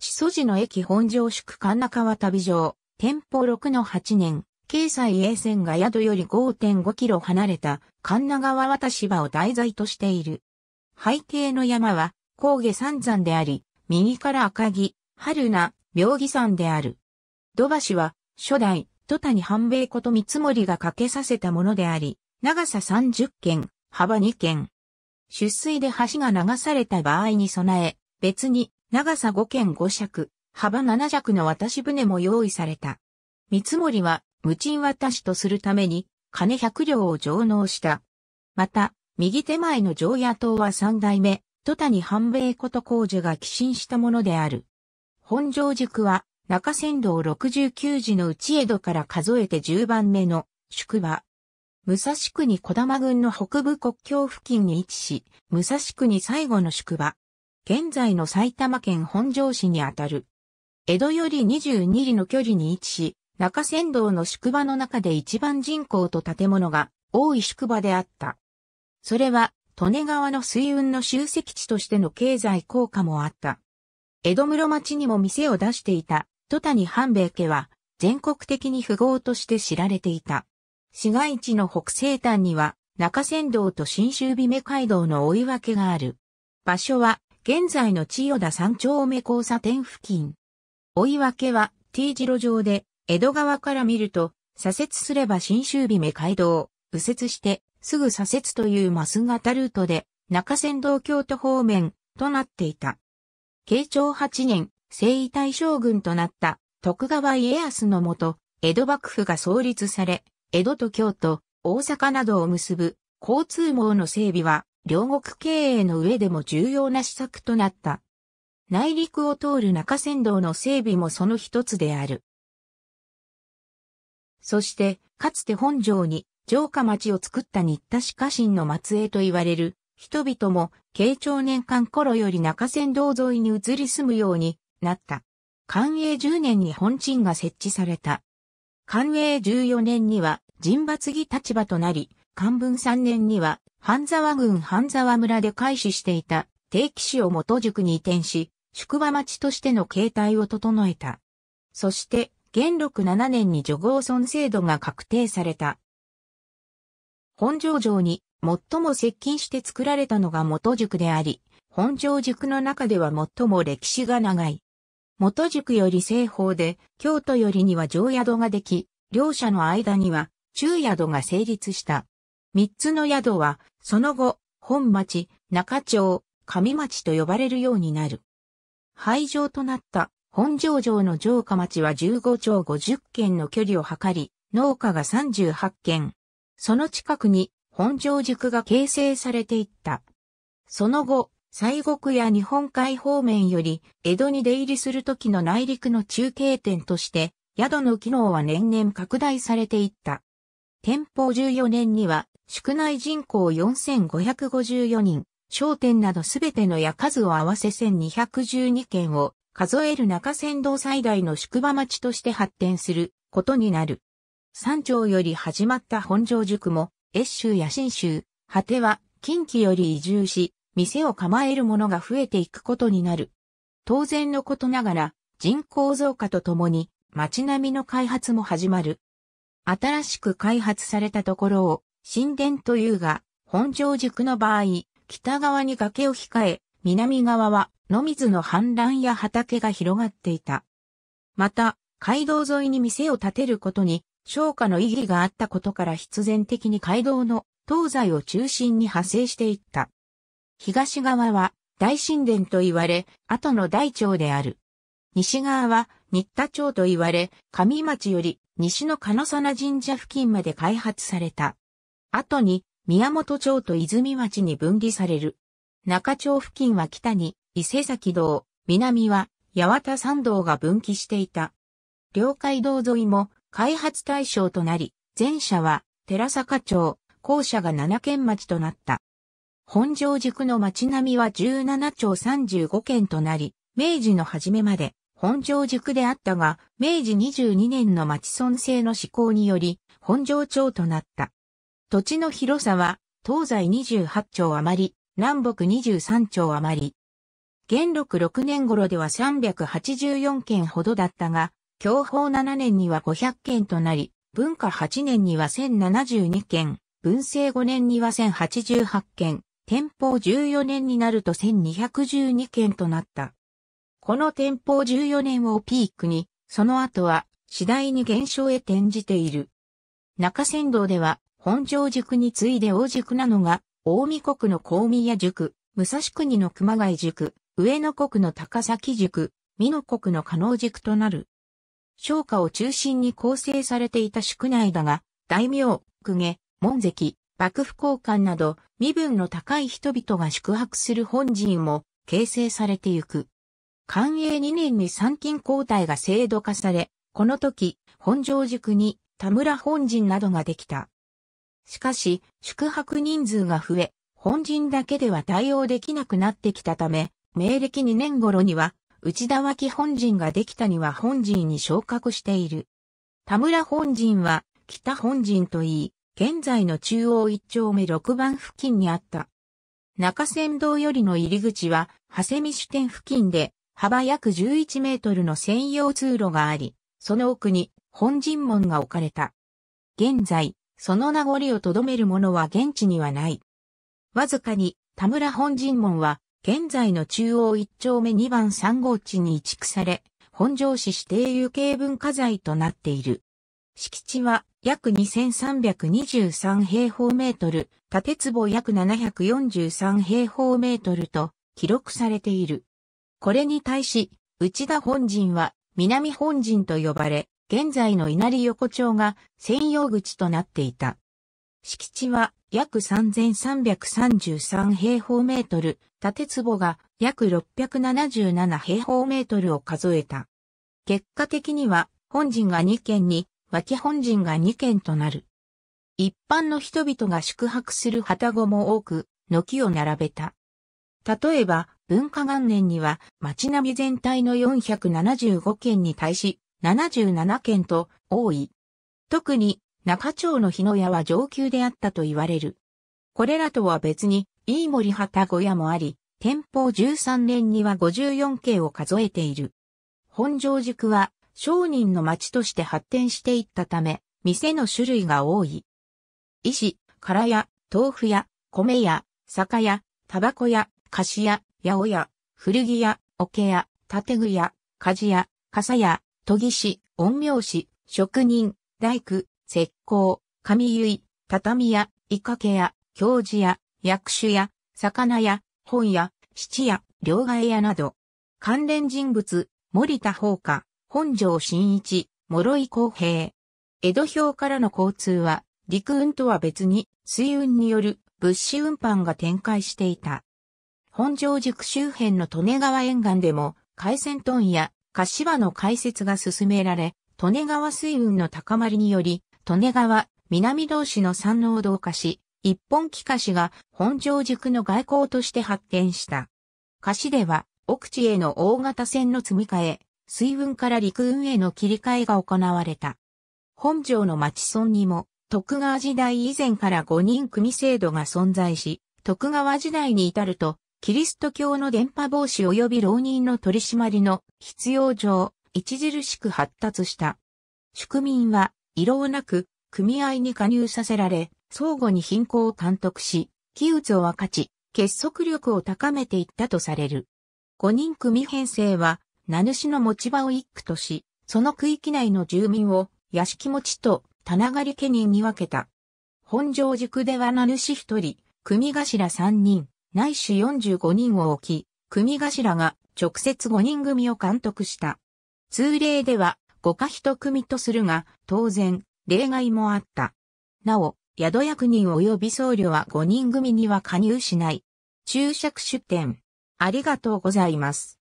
始祖寺の駅本城宿神中川旅場、天保6の8年、京西衛線が宿より5.5キロ離れた神中川渡し場を題材としている。背景の山は高下三山であり、右から赤木、春名、妙義山である。土橋は初代戸谷半兵衛こと三森がかけさせたものであり、長さ30軒、幅2軒。出水で橋が流された場合に備え、別に長さ5軒5尺、幅7尺の渡し船も用意された。三森は無賃渡しとするために金100両を上納した。また、右手前の常夜島は三代目、戸谷半兵衛こと工事が寄進したものである。本城宿は中山道69時の内江戸から数えて10番目の宿場。武蔵区に小玉郡の北部国境付近に位置し、武蔵区に最後の宿場。現在の埼玉県本庄市にあたる。江戸より22里の距離に位置し、中山道の宿場の中で一番人口と建物が多い宿場であった。それは、利根川の水運の集積地としての経済効果もあった。江戸室町にも店を出していた、戸谷半兵衛家は、全国的に富豪として知られていた。市街地の北西端には、中山道と新州美目街道の追い分けがある。場所は、現在の千代田三丁目交差点付近。追い分けは T 字路上で、江戸川から見ると、左折すれば新州日目街道、右折して、すぐ左折というマス型ルートで、中山道京都方面、となっていた。慶長8年、征夷大将軍となった徳川家康のもと、江戸幕府が創立され、江戸と京都、大阪などを結ぶ交通網の整備は両国経営の上でも重要な施策となった。内陸を通る中山道の整備もその一つである。そして、かつて本城に城下町を作った新田市家臣の末裔と言われる人々も、慶長年間頃より中山道沿いに移り住むようになった。寛永10年に本鎮が設置された。寛永14年には人罰義立場となり、漢文3年には、半沢郡半沢村で開始していた、定期市を元宿に移転し、宿場町としての形態を整えた。そして、元禄7年に除合村制度が確定された。本庄城に最も接近して作られたのが元宿であり、本庄宿の中では最も歴史が長い。元宿より西方で、京都よりには城宿ができ、両者の間には中宿が成立した。三つの宿は、その後、本町、中町、上町と呼ばれるようになる。廃城となった本城城の城下町は15町50軒の距離を測り、農家が38軒。その近くに本城塾が形成されていった。その後、西国や日本海方面より江戸に出入りする時の内陸の中継点として、宿の機能は年々拡大されていった。天保14年には宿内人口4554人、商店などすべての屋数を合わせ1212件を数える中山道最大の宿場町として発展することになる。山頂より始まった本庄塾も、越州や新州、果ては近畿より移住し、店を構える者が増えていくことになる。当然のことながら、人口増加とともに、街並みの開発も始まる。新しく開発されたところを、神殿というが、本庄塾の場合、北側に崖を控え、南側は野水の氾濫や畑が広がっていた。また、街道沿いに店を建てることに、商家の意義があったことから必然的に街道の東西を中心に派生していった。東側は大神殿と言われ、後の大町である。西側は新田町と言われ、上町より西の金沢神社付近まで開発された。後に宮本町と泉町に分離される。中町付近は北に伊勢崎道、南は八幡山道が分岐していた。領海道沿いも開発対象となり、前者は寺坂町、後者が七軒町となった。本庄軸の町並みは17町35軒となり、明治の初めまで本庄軸であったが、明治22年の町村制の施行により、本庄町となった。土地の広さは、東西28丁余り、南北23丁余り。元禄6年頃では384件ほどだったが、享保7年には500件となり、文化8年には1072件、文政5年には1088件、天保14年になると1212件となった。この天保14年をピークに、その後は次第に減少へ転じている。中山道では本庄塾に次いで大塾なのが、大見国の高宮塾、武蔵国の熊谷塾、上野国の高崎塾、美濃国の加納塾となる。商家を中心に構成されていた宿内だが、大名、公家、門跡、幕府交換など、身分の高い人々が宿泊する本陣も形成されてゆく。寛永2年に参勤交代が制度化され、この時、本庄塾に田村本陣などができた。しかし、宿泊人数が増え、本陣だけでは対応できなくなってきたため、明暦2年頃には、内田脇本陣ができたには本陣に昇格している。田村本陣は、北本陣といい、現在の中央一丁目6番付近にあった。中山道よりの入り口は、長谷見主店付近で、幅約11メートルの専用通路があり、その奥に本陣門が置かれた。現在、その名残をとどめるものは現地にはない。わずかに、田村本陣門は、現在の中央一丁目2番3号地に移築され、本庄市指定有形文化財となっている。敷地は約2323平方メートル、縦坪約743平方メートルと記録されている。これに対し、内田本陣は南本陣と呼ばれ、現在の稲荷横丁が専用口となっていた。敷地は約3333平方メートル、建坪が約677平方メートルを数えた。結果的には本陣が2軒に、脇本陣が2軒となる。一般の人々が宿泊する旗子も多く、軒を並べた。例えば、文化元年には、町並み全体の475件に対し、77件と多い。特に中町の日野屋は上級であったと言われる。これらとは別に、飯森旗小屋もあり、天保13年には54件を数えている。本庄塾は商人の町として発展していったため、店の種類が多い。石、唐屋、豆腐屋、米屋、酒屋、タバコ屋、菓子屋、八百屋、古着屋、桶屋、建具屋、鍛冶屋、傘屋、研ぎ師、音苗師、職人、大工、石膏、紙結、畳屋、いかけ屋、教授屋、薬種屋、魚屋、本屋、質屋、両替屋など。関連人物、森田宝華、本城新一、諸井公平。江戸表からの交通は、陸運とは別に、水運による物資運搬が展開していた。本城塾周辺の利根川沿岸でも、海鮮豚や柏の開設が進められ、利根川水運の高まりにより、利根川、南同士の山王同化し、一本木菓子が本庄塾の外交として発展した。菓子では、奥地への大型船の積み替え、水運から陸運への切り替えが行われた。本庄の町村にも、徳川時代以前から5人組制度が存在し、徳川時代に至ると、キリスト教の伝播防止及び浪人の取り締まりの必要上、著しく発達した。宿民は、異論なく、組合に加入させられ、相互に貧困を監督し、器物を分かち、結束力を高めていったとされる。5人組編成は、名主の持ち場を一区とし、その区域内の住民を屋敷持ちと棚狩り家人に分けた。本庄塾では名主一人、組頭三人、内主45人を置き、組頭が直接5人組を監督した。通例では5か1組とするが、当然、例外もあった。なお、宿役人及び僧侶は5人組には加入しない。注釈出典。ありがとうございます。